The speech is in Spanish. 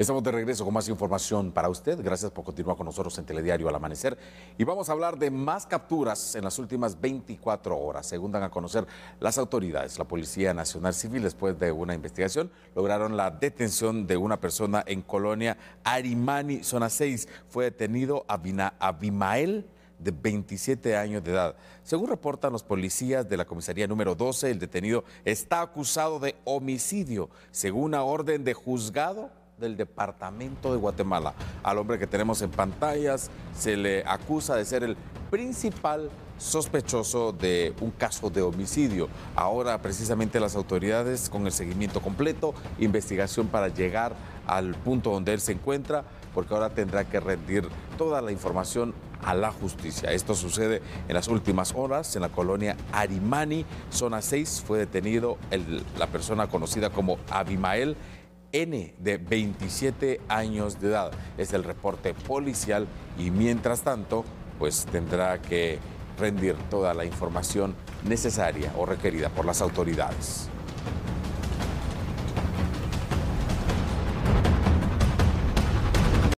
Estamos de regreso con más información para usted. Gracias por continuar con nosotros en Telediario al Amanecer. Y vamos a hablar de más capturas en las últimas 24 horas. Según dan a conocer las autoridades, la Policía Nacional Civil, después de una investigación, lograron la detención de una persona en colonia Arimani, zona 6. Fue detenido Abina, Abimael de 27 años de edad. Según reportan los policías de la comisaría número 12, el detenido está acusado de homicidio, según una orden de juzgado del Departamento de Guatemala. Al hombre que tenemos en pantallas se le acusa de ser el principal sospechoso de un caso de homicidio. Ahora precisamente las autoridades con el seguimiento completo, investigación para llegar al punto donde él se encuentra, porque ahora tendrá que rendir toda la información a la justicia. Esto sucede en las últimas horas en la colonia Arimani, zona 6, fue detenido la persona conocida como Abimael N, de 27 años de edad. Es el reporte policial y mientras tanto, pues tendrá que rendir toda la información necesaria o requerida por las autoridades.